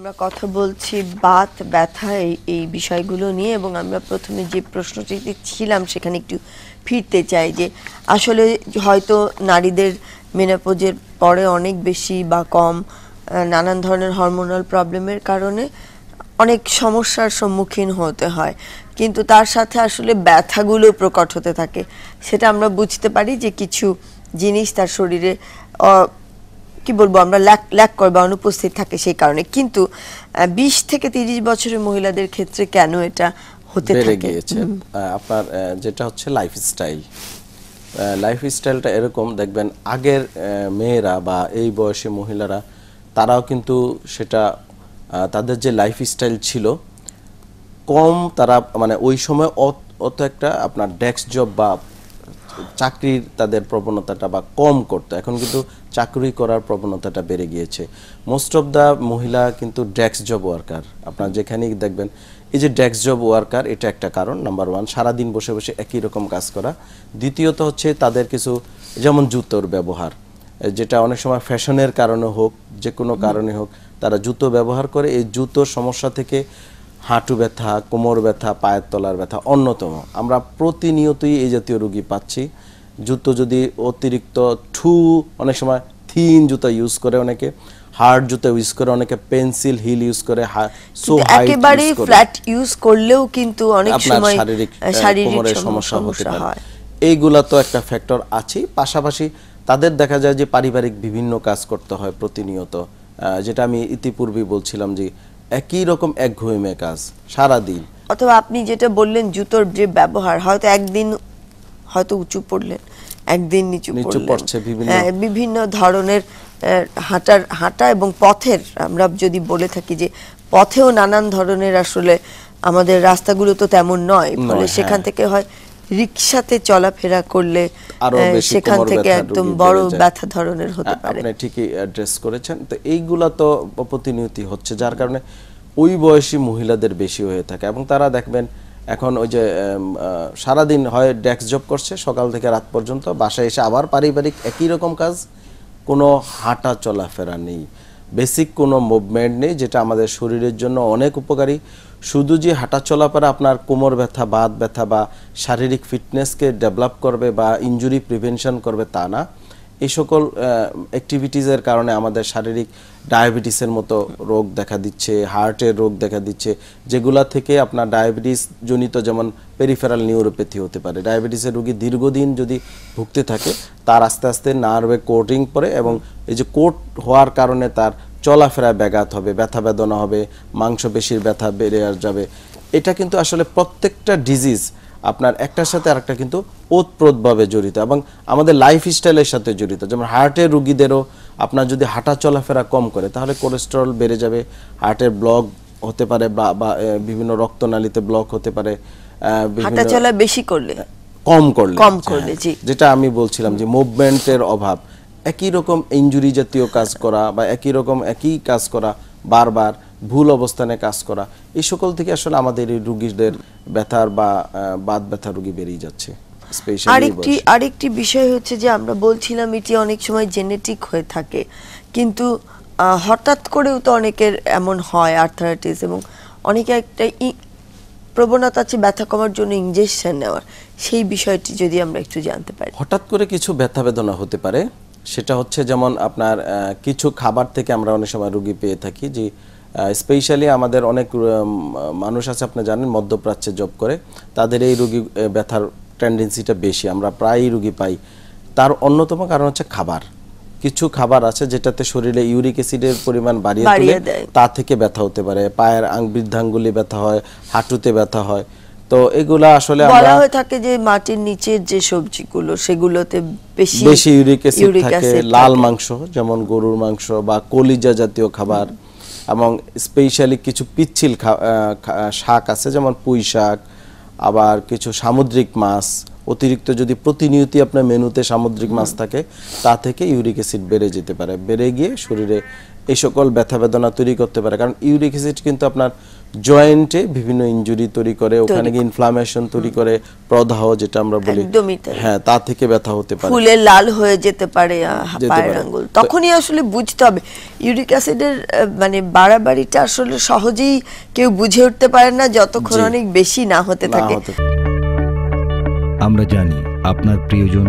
আমরা কথা বলছি বাত ব্যথা এই এই বিষয়গুলো নিয়ে এবং আমরা প্রথমে যে প্রশ্নটিতে ছিলাম সেখানে একটু ফিরতে চাই যে আসলে হয়তো নারীদের মেনাপোজের পরে অনেক বেশি বা কম নানান ধরনের হরমোনাল প্রবলেমের কারণে অনেক সমস্যার সম্মুখীন হতে হয় কিন্তু তার সাথে আসলে ব্যথাগুলো প্রকট হতে থাকে সেটা আমরা বুঝতে পারি যে কিছু জিনিস তার শরীরে কি বলবো আমরা ল্যাক ল্যাক করে বা অনুপস্থিত থাকে সেই কারণে কিন্তু বিশ থেকে তিরিশ বছরের মহিলাদের ক্ষেত্রে কেন এটা হতে বেড়ে গিয়েছে আপনার যেটা হচ্ছে লাইফ স্টাইল লাইফ স্টাইলটা এরকম দেখবেন আগের মেয়েরা বা এই বয়সী মহিলারা তারাও কিন্তু সেটা তাদের যে লাইফ স্টাইল ছিল কম তারা মানে ওই সময় অত একটা আপনার ডেস্ক জব বা চাকরির তাদের প্রবণতাটা বা কম করতো এখন কিন্তু চাকরি করার প্রবণতাটা বেড়ে গিয়েছে মোস্ট অফ দ্য মহিলা কিন্তু ডেস্ক জব ওয়ার্কার আপনার যেখানেই দেখবেন এই যে ডেস্ক জব ওয়ার্কার এটা একটা কারণ নাম্বার ওয়ান সারাদিন বসে বসে একই রকম কাজ করা দ্বিতীয়ত হচ্ছে তাদের কিছু যেমন জুতোর ব্যবহার যেটা অনেক সময় ফ্যাশনের কারণে হোক যে কোনো কারণে হোক তারা জুতো ব্যবহার করে এই জুতোর সমস্যা থেকে হাঁটু ব্যথা কোমর ব্যথা পায়ের তলার ব্যথা অন্যতম আমরা প্রতিনিয়তই এই জাতীয় রোগী পাচ্ছি জুতো যদি অতিরিক্ত ঠু অনেক সময় থিন জুতো ইউজ করে অনেকে হার্ড জুতো ইউজ করে অনেকে পেন্সিল হিল ইউজ করে সো একেবারে ফ্ল্যাট ইউজ করলেও কিন্তু অনেক সময় শারীরিক কোমরের সমস্যা হতে পারে এইগুলা তো একটা ফ্যাক্টর আছেই পাশাপাশি তাদের দেখা যায় যে পারিবারিক বিভিন্ন কাজ করতে হয় প্রতিনিয়ত যেটা আমি ইতিপূর্বে বলছিলাম যে একই রকম ঘুমে কাজ দিন অথবা আপনি যেটা বললেন জুতোর যে ব্যবহার হয়তো একদিন হয়তো উঁচু পড়লেন একদিন নিচু নিচু পড়ছে বিভিন্ন হ্যাঁ, ধরনের হাঁটার হাঁটা এবং পথের আমরা যদি বলে থাকি যে পথেও নানান ধরনের আসলে আমাদের রাস্তাগুলো তো তেমন নয় ফলে হ্যাঁ। সেখান থেকে হয় রিকশাতে চলাফেরা করলে সেখান থেকে একদম বড় ব্যথা ধরনের হতে পারে আপনি ঠিকই অ্যাড্রেস করেছেন তো এইগুলা তো প্রতিনিয়তি হচ্ছে যার কারণে ওই বয়সী মহিলাদের বেশি হয়ে থাকে এবং তারা দেখবেন এখন ওই যে সারাদিন হয় ডেস্ক জব করছে সকাল থেকে রাত পর্যন্ত বাসায় এসে আবার পারিবারিক একই রকম কাজ কোনো হাঁটা চলাফেরা নেই বেসিক কোনো মুভমেন্ট নেই যেটা আমাদের শরীরের জন্য অনেক উপকারী শুধু যে হাঁটা চলাফেরা আপনার কোমর ব্যথা বাত ব্যথা বা শারীরিক ফিটনেসকে ডেভেলপ করবে বা ইঞ্জুরি প্রিভেনশন করবে তা না এই সকল অ্যাক্টিভিটিজের কারণে আমাদের শারীরিক ডায়াবেটিসের মতো রোগ দেখা দিচ্ছে হার্টের রোগ দেখা দিচ্ছে যেগুলা থেকে আপনার ডায়াবেটিস জনিত যেমন পেরিফেরাল নিউরোপ্যাথি হতে পারে ডায়াবেটিসের রোগী দীর্ঘদিন যদি ভুগতে থাকে তার আস্তে আস্তে নার্ভে কোটিং পরে এবং এই যে কোট হওয়ার কারণে তার চলাফেরা ব্যাঘাত হবে ব্যথা বেদনা হবে মাংসপেশির ব্যথা বেড়ে যাবে এটা কিন্তু আসলে প্রত্যেকটা ডিজিজ আপনার একটার সাথে আরেকটা কিন্তু ওতপ্রোতভাবে জড়িত এবং আমাদের লাইফ স্টাইলের সাথে জড়িত যেমন হার্টের রুগীদেরও আপনার যদি হাঁটা চলাফেরা কম করে তাহলে কোলেস্টেরল বেড়ে যাবে হার্টের ব্লক হতে পারে বা বিভিন্ন রক্তনালীতে ব্লক হতে পারে হাঁটা চলা বেশি করলে কম করলে কম হ্যাঁ, করলে যেটা আমি বলছিলাম যে মুভমেন্টের অভাব একই রকম ইঞ্জুরি জাতীয় কাজ করা বা একই রকম একই কাজ করা বারবার ভুল অবস্থানে কাজ করা এই সকল থেকে আসলে আমাদের এই রুগীদের ব্যথার বা বাদ ব্যথা রুগী বেরিয়ে যাচ্ছে আরেকটি আরেকটি বিষয় হচ্ছে যে আমরা বলছিলাম এটি অনেক সময় জেনেটিক হয়ে থাকে কিন্তু হঠাৎ করেও তো অনেকের এমন হয় আর্থারাইটিস এবং অনেকে একটা প্রবণতা আছে ব্যথা কমার জন্য ইঞ্জেকশন নেওয়ার সেই বিষয়টি যদি আমরা একটু জানতে পারি হঠাৎ করে কিছু ব্যথা বেদনা হতে পারে সেটা হচ্ছে যেমন আপনার কিছু খাবার থেকে আমরা অনেক সময় রুগী পেয়ে থাকি যে স্পেশালি আমাদের অনেক মানুষ আছে আপনি জানেন মধ্যপ্রাচ্যে জব করে তাদের এই রুগী ব্যথার টেন্ডেন্সিটা বেশি আমরা প্রায়ই রুগী পাই তার অন্যতম কারণ হচ্ছে খাবার কিছু খাবার আছে যেটাতে শরীরে ইউরিক অ্যাসিডের পরিমাণ বাড়িয়ে তা থেকে ব্যথা হতে পারে পায়ের আং বৃদ্ধাঙ্গুলি ব্যথা হয় হাঁটুতে ব্যথা হয় তো এগুলা আসলে বলা হয় থাকে যে মাটির নিচের যে সবজিগুলো সেগুলোতে বেশি বেশি ইউরিক অ্যাসিড থাকে লাল মাংস যেমন গরুর মাংস বা কলিজা জাতীয় খাবার এবং স্পেশালি কিছু পিচ্ছিল শাক আছে যেমন পুঁই শাক আবার কিছু সামুদ্রিক মাছ অতিরিক্ত যদি প্রতিনিয়তি আপনার মেনুতে সামুদ্রিক মাছ থাকে তা থেকে ইউরিক অ্যাসিড বেড়ে যেতে পারে বেড়ে গিয়ে শরীরে এই সকল ব্যথা বেদনা তৈরি করতে পারে কারণ ইউরিক অ্যাসিড কিন্তু আপনার জয়েন্টে বিভিন্ন ইনজুরি তৈরি করে ওখানে গিয়ে ইনফ্লামেশন তৈরি করে প্রদাহ যেটা আমরা বলি হ্যাঁ তা থেকে ব্যথা হতে পারে ফুলে লাল হয়ে যেতে পারে পায়ের আঙ্গুল তখনই আসলে বুঝতে হবে ইউরিক অ্যাসিডের মানে বাড়াবাড়িটা আসলে সহজেই কেউ বুঝে উঠতে পারে না যতক্ষণ অনেক বেশি না হতে থাকে আমরা জানি আপনার প্রিয়জন